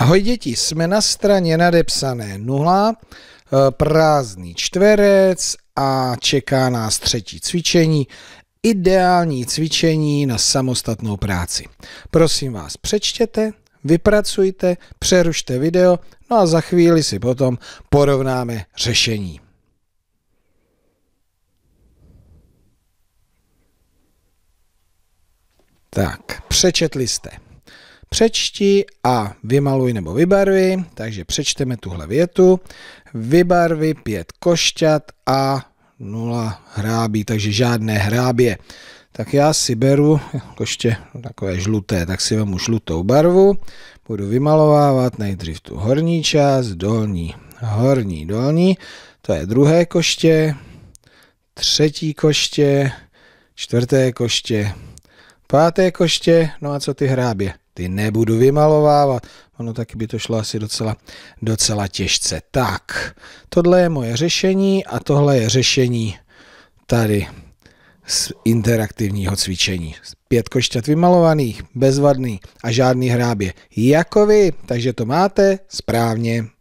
Ahoj děti, jsme na straně nadepsané nula, eh, prázdný čtverec a čeká nás třetí cvičení, ideální cvičení na samostatnou práci. Prosím vás, přečtěte, vypracujte, přerušte video, no a za chvíli si potom porovnáme řešení. Tak, přečetli jste. Přečti a vymaluj nebo vybarvi, takže přečteme tuhle větu. Vybarvi pět košťat a nula hrábí, takže žádné hrábě. Tak já si beru, koště no, takové žluté, tak si vemu žlutou barvu, budu vymalovávat nejdřív tu horní část, dolní, horní, dolní, to je druhé koště, třetí koště, čtvrté koště, páté koště, no a co ty hrábě? ty nebudu vymalovávat. Ono taky by to šlo asi docela, docela těžce. Tak, tohle je moje řešení a tohle je řešení tady z interaktivního cvičení. Pět košťat vymalovaných, bezvadný a žádný hrábě. Jako vy, takže to máte správně.